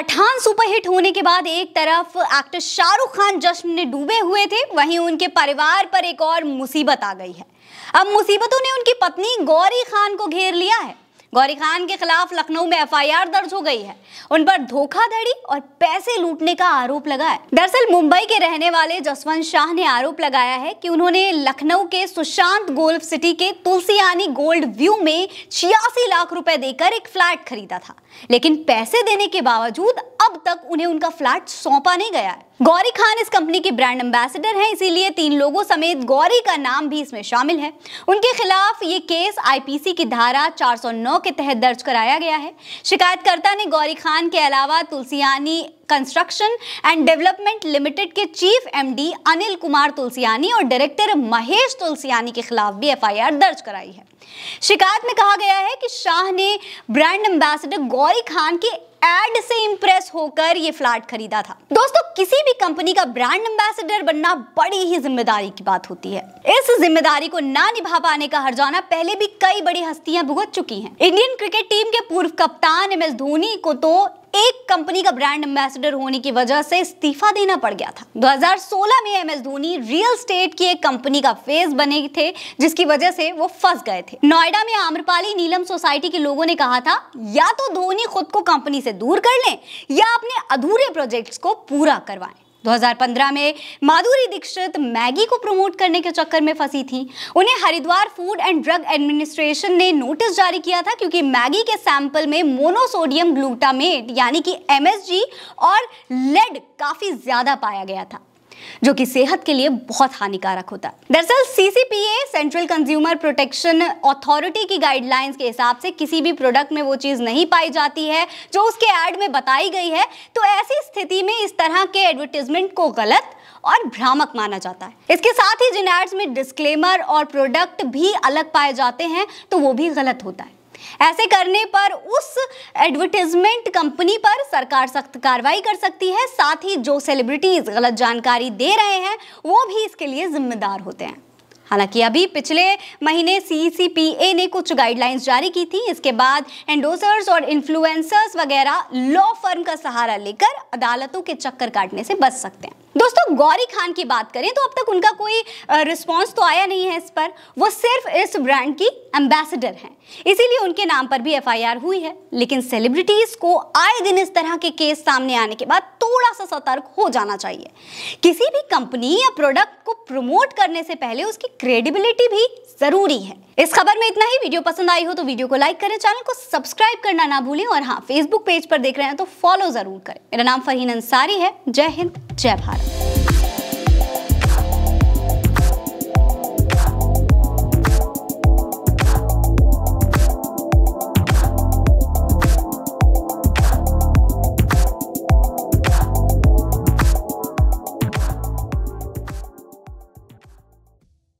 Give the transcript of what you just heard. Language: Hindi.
पठान सुपरहिट होने के बाद एक तरफ एक्टर शाहरुख खान जश्न में डूबे हुए थे वहीं उनके परिवार पर एक और मुसीबत आ गई है अब मुसीबतों ने उनकी पत्नी गौरी खान को घेर लिया है गौरी खान के खिलाफ लखनऊ में एफआईआर दर्ज हो गई है उन पर धोखाधड़ी और पैसे लूटने का आरोप लगा है दरअसल मुंबई के रहने वाले जसवंत शाह ने आरोप लगाया है कि उन्होंने लखनऊ के सुशांत गोल्फ सिटी के तुलसियानी गोल्ड व्यू में छियासी लाख रुपए देकर एक फ्लैट खरीदा था लेकिन पैसे देने के बावजूद अब तक उन्हें उनका फ्लैट सौंपा नहीं गया है गौरी खान इस कंपनी के ब्रांड एम्बेसडर हैं इसीलिए तीन लोगों समेत गौरी का नाम भी इसमें शामिल है उनके खिलाफ ये केस आईपीसी की धारा 409 के तहत दर्ज कराया गया है शिकायतकर्ता ने गौरी खान के अलावा Tulsiani construction and development limited के चीफ एमडी अनिल कुमार तुलसियानी और डायरेक्टर महेश तुलसियानी के खिलाफ भी एफआईआर दर्ज कराई है शिकायत में कहा गया है कि शाह ने ब्रांड एम्बेसडर गौरी खान के एड से इंप्रेस होकर ये फ्लैट खरीदा था दोस्तों किसी भी कंपनी का ब्रांड एम्बेसडर बनना बड़ी ही जिम्मेदारी की बात होती है इस जिम्मेदारी को ना निभा पाने का हरजाना पहले भी कई बड़ी हस्तियां भुगत चुकी हैं इंडियन क्रिकेट टीम के पूर्व कप्तान एम एस धोनी को तो एक कंपनी का ब्रांड एम्बेसडर होने की वजह से इस्तीफा देना पड़ गया था 2016 में एमएस धोनी रियल स्टेट की एक कंपनी का फेस बने थे जिसकी वजह से वो फंस गए थे नोएडा में आम्रपाली नीलम सोसाइटी के लोगों ने कहा था या तो धोनी खुद को कंपनी से दूर कर लें या अपने अधूरे प्रोजेक्ट्स को पूरा करवाएं 2015 में माधुरी दीक्षित मैगी को प्रमोट करने के चक्कर में फंसी थी उन्हें Haridwar food and drug administration ने नोटिस जारी किया था क्योंकि मैगी के सैंपल में मोनोसोडियम ग्लूटामेट यानी कि एमएसजी और लेड काफ़ी ज़्यादा पाया गया था जो कि सेहत के लिए बहुत हानिकारक होता है दरअसल CCPA central consumer protection authority की गाइडलाइंस के हिसाब से किसी भी प्रोडक्ट में वो चीज़ नहीं पाई जाती है जो उसके एड में बताई गई है तो ऐसी स्थिति में इस तरह के एडवर्टीजमेंट को गलत और भ्रामक माना जाता है इसके साथ ही जिन एड्स में डिस्क्लेमर और प्रोडक्ट भी अलग पाए जाते हैं तो वो भी गलत होता है ऐसे करने पर उस एडवर्टीजमेंट कंपनी पर सरकार सख्त कार्रवाई कर सकती है साथ ही जो सेलिब्रिटीज़ गलत जानकारी दे रहे हैं वो भी इसके लिए जिम्मेदार होते हैं हालांकि अभी पिछले महीने सी ने कुछ गाइडलाइंस जारी की थी इसके बाद एंडोसर्स और इन्फ्लुएंसर्स वगैरह लॉ फर्म का सहारा लेकर अदालतों के चक्कर काटने से बच सकते हैं दोस्तों गौरी खान की बात करें तो अब तक उनका कोई रिस्पॉन्स तो आया नहीं है इस पर वो सिर्फ इस ब्रांड की एम्बेसडर हैं इसीलिए उनके नाम पर भी एफआईआर हुई है लेकिन सेलिब्रिटीज़ को आए दिन इस तरह के केस सामने आने के बाद थोड़ा सा सतर्क हो जाना चाहिए किसी भी कंपनी या प्रोडक्ट को प्रमोट करने से पहले उसकी क्रेडिबिलिटी भी जरूरी है इस खबर में इतना ही वीडियो पसंद आई हो तो वीडियो को लाइक करें चैनल को सब्सक्राइब करना ना भूलें और हाँ फेसबुक पेज पर देख रहे हैं तो फॉलो जरूर करें मेरा नाम फरहीन अंसारी है जय हिंद जय भारत